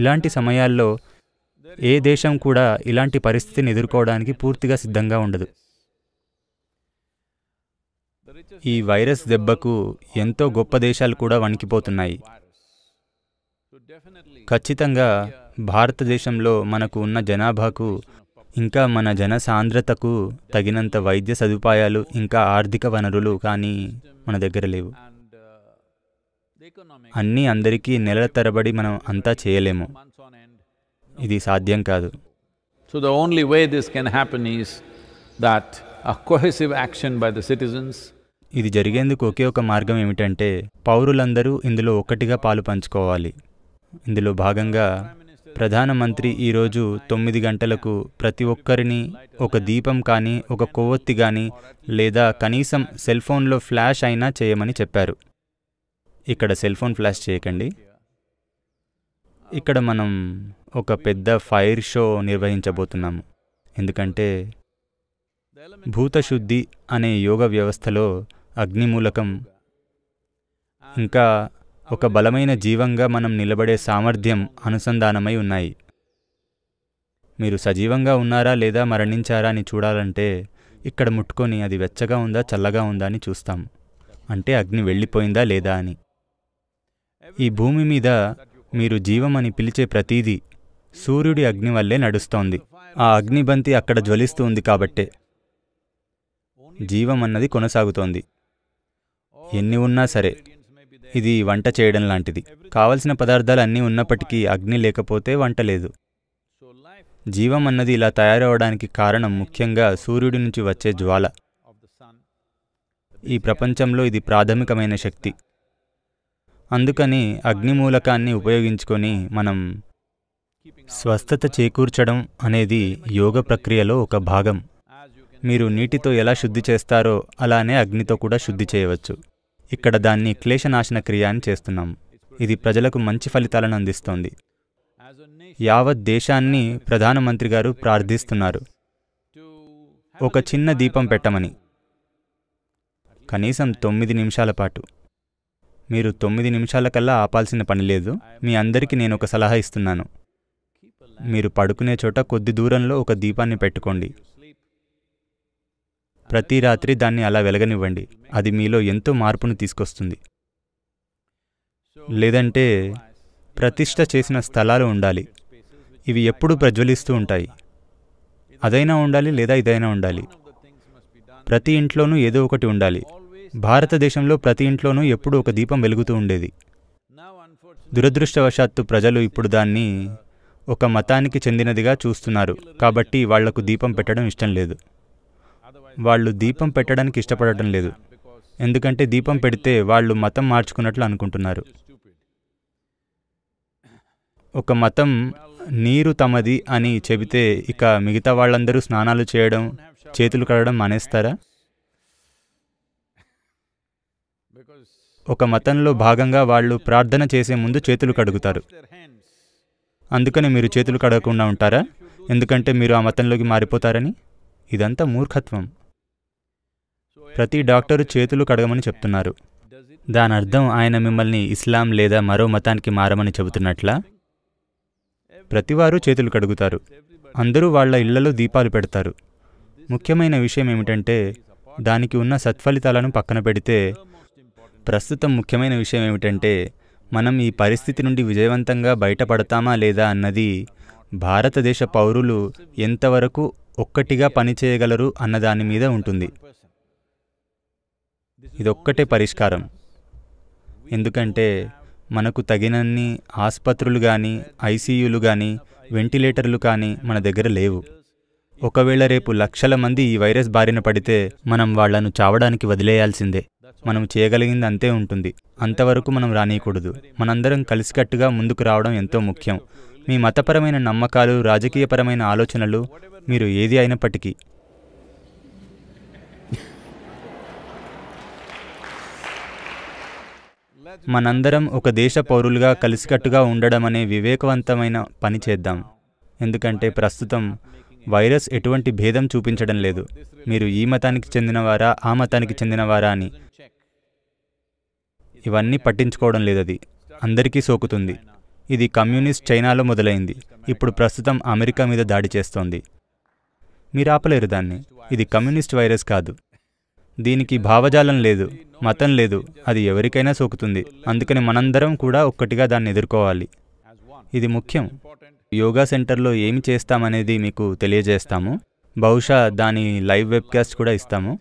ఇలాంటి సమయాల్లో ఏ దేశం కూడా ఇలాంటి పరిస్థితిని ఎదుర్కోవడానికి పూర్తిగా సిద్ధంగా ఉండదు ఈ వైరస్ దెబ్బకు ఎంతో గొప్ప దేశాలు కూడా వణికిపోతున్నాయి ఖచ్చితంగా భారతదేశంలో మనకు ఉన్న జనాభాకు ఇంకా మన జన సాంద్రతకు తగినంత వైద్య సదుపాయాలు ఇంకా ఆర్థిక వనరులు కానీ మన దగ్గర లేవు అన్నీ అందరికీ నెలల తరబడి మనం అంతా చేయలేము ఇది సాధ్యం కాదు so the only way this can happen is that a action by the citizens ఇది జరిగేందుకు ఒకే ఒక మార్గం ఏమిటంటే పౌరులందరూ ఇందులో ఒక్కటిగా పాలు పంచుకోవాలి ఇందులో భాగంగా ప్రధానమంత్రి ఈరోజు తొమ్మిది గంటలకు ప్రతి ఒక్కరిని ఒక దీపం కానీ ఒక కొవ్వొత్తి కానీ లేదా కనీసం సెల్ ఫోన్లో ఫ్లాష్ అయినా చేయమని చెప్పారు ఇక్కడ సెల్ ఫోన్ ఫ్లాష్ చేయకండి ఇక్కడ మనం ఒక పెద్ద ఫైర్ షో నిర్వహించబోతున్నాము ఎందుకంటే భూతశుద్ధి అనే యోగ వ్యవస్థలో అగ్నిమూలకం ఇంకా ఒక బలమైన జీవంగా మనం నిలబడే సామర్థ్యం అనుసంధానమై ఉన్నాయి మీరు సజీవంగా ఉన్నారా లేదా మరణించారా అని చూడాలంటే ఇక్కడ ముట్టుకొని అది వెచ్చగా ఉందా చల్లగా ఉందా అని చూస్తాం అంటే అగ్ని వెళ్ళిపోయిందా లేదా అని ఈ భూమి మీద మీరు జీవమని పిలిచే ప్రతీదీ సూర్యుడి అగ్ని వల్లే నడుస్తోంది ఆ అగ్నిబంతి అక్కడ జ్వలిస్తూ ఉంది కాబట్టే జీవం అన్నది కొనసాగుతోంది ఎన్ని ఉన్నా సరే ఇది వంట చేయడం లాంటిది కావలసిన పదార్థాలు అన్నీ ఉన్నప్పటికీ అగ్ని లేకపోతే వంట లేదు జీవం అన్నది ఇలా తయారవడానికి కారణం ముఖ్యంగా సూర్యుడి నుంచి వచ్చే జ్వాల ఈ ప్రపంచంలో ఇది ప్రాథమికమైన శక్తి అందుకని అగ్నిమూలకాన్ని ఉపయోగించుకొని మనం స్వస్థత చేకూర్చడం అనేది యోగ ప్రక్రియలో ఒక భాగం మీరు నీటితో ఎలా శుద్ధి చేస్తారో అలానే అగ్నితో కూడా శుద్ధి చేయవచ్చు ఇక్కడ దాన్ని క్లేశనాశన క్రియ అని చేస్తున్నాం ఇది ప్రజలకు మంచి ఫలితాలను అందిస్తోంది యావత్ దేశాన్ని ప్రధానమంత్రి గారు ప్రార్థిస్తున్నారు ఒక చిన్న దీపం పెట్టమని కనీసం తొమ్మిది నిమిషాల పాటు మీరు తొమ్మిది నిమిషాలకల్లా ఆపాల్సిన పని లేదు మీ అందరికీ నేను ఒక సలహా ఇస్తున్నాను మీరు పడుకునే చోట కొద్ది దూరంలో ఒక దీపాన్ని పెట్టుకోండి ప్రతి రాత్రి దాన్ని అలా వెలగనివ్వండి అది మీలో ఎంతో మార్పును తీసుకొస్తుంది లేదంటే ప్రతిష్ట చేసిన స్థలాలు ఉండాలి ఇవి ఎప్పుడూ ప్రజ్వలిస్తూ ఉంటాయి అదైనా ఉండాలి లేదా ఇదైనా ఉండాలి ప్రతి ఇంట్లోనూ ఏదో ఒకటి ఉండాలి భారతదేశంలో ప్రతి ఇంట్లోనూ ఎప్పుడూ ఒక దీపం వెలుగుతూ ఉండేది దురదృష్టవశాత్తు ప్రజలు ఇప్పుడు దాన్ని ఒక మతానికి చెందినదిగా చూస్తున్నారు కాబట్టి వాళ్లకు దీపం పెట్టడం ఇష్టం లేదు వాళ్ళు దీపం పెట్టడానికి ఇష్టపడటం లేదు ఎందుకంటే దీపం పెడితే వాళ్ళు మతం మార్చుకున్నట్లు అనుకుంటున్నారు ఒక మతం నీరు తమది అని చెబితే ఇక మిగతా వాళ్ళందరూ స్నానాలు చేయడం చేతులు కడగడం మానేస్తారా ఒక మతంలో భాగంగా వాళ్ళు ప్రార్థన చేసే ముందు చేతులు కడుగుతారు అందుకని మీరు చేతులు కడగకుండా ఉంటారా ఎందుకంటే మీరు ఆ మతంలోకి మారిపోతారని ఇదంతా మూర్ఖత్వం ప్రతి డాక్టరు చేతులు కడగమని చెప్తున్నారు దాని అర్థం ఆయన మిమ్మల్ని ఇస్లాం లేదా మరో మతానికి మారమని చెబుతున్నట్లా ప్రతివారు చేతులు కడుగుతారు అందరూ వాళ్ళ ఇళ్లలో దీపాలు పెడతారు ముఖ్యమైన విషయం ఏమిటంటే దానికి ఉన్న సత్ఫలితాలను పక్కన పెడితే ప్రస్తుతం ముఖ్యమైన విషయం ఏమిటంటే మనం ఈ పరిస్థితి నుండి విజయవంతంగా బయటపడతామా లేదా అన్నది భారతదేశ పౌరులు ఎంతవరకు ఒక్కటిగా పనిచేయగలరు అన్నదాని మీద ఉంటుంది ఇదొక్కటే పరిష్కారం ఎందుకంటే మనకు తగినన్ని ఆసుపత్రులు కానీ ఐసీయూలు కానీ వెంటిలేటర్లు కానీ మన దగ్గర లేవు ఒకవేళ రేపు లక్షల మంది ఈ వైరస్ బారిన పడితే మనం వాళ్లను చావడానికి వదిలేయాల్సిందే మనం చేయగలిగింది అంతే ఉంటుంది అంతవరకు మనం రానియకూడదు మనందరం కలిసికట్టుగా ముందుకు రావడం ఎంతో ముఖ్యం మీ మతపరమైన నమ్మకాలు రాజకీయపరమైన ఆలోచనలు మీరు ఏది అయినప్పటికీ మనందరం ఒక దేశ పౌరులుగా కలిసికట్టుగా ఉండడం అనే వివేకవంతమైన పని చేద్దాం ఎందుకంటే ప్రస్తుతం వైరస్ ఎటువంటి భేదం చూపించడం లేదు మీరు ఈ మతానికి చెందినవారా ఆ మతానికి చెందినవారా అని ఇవన్నీ పట్టించుకోవడం లేదు అది అందరికీ సోకుతుంది ఇది కమ్యూనిస్ట్ చైనాలో మొదలైంది ఇప్పుడు ప్రస్తుతం అమెరికా మీద దాడి చేస్తోంది మీరు ఆపలేరు దాన్ని ఇది కమ్యూనిస్ట్ వైరస్ కాదు దీనికి భావజాలం లేదు మతం లేదు అది ఎవరికైనా సోకుతుంది అందుకని మనందరం కూడా ఒక్కటిగా దాన్ని ఎదుర్కోవాలి ఇది ముఖ్యం యోగా సెంటర్లో ఏమి చేస్తామనేది మీకు తెలియజేస్తాము బహుశా దాని లైవ్ వెబ్కాస్ట్ కూడా ఇస్తాము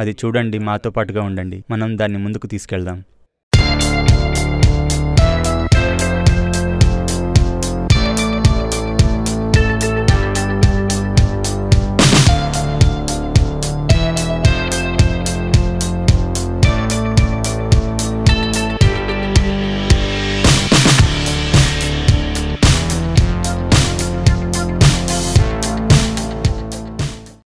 అది చూడండి మాతో పాటుగా ఉండండి మనం దాన్ని ముందుకు తీసుకెళ్దాం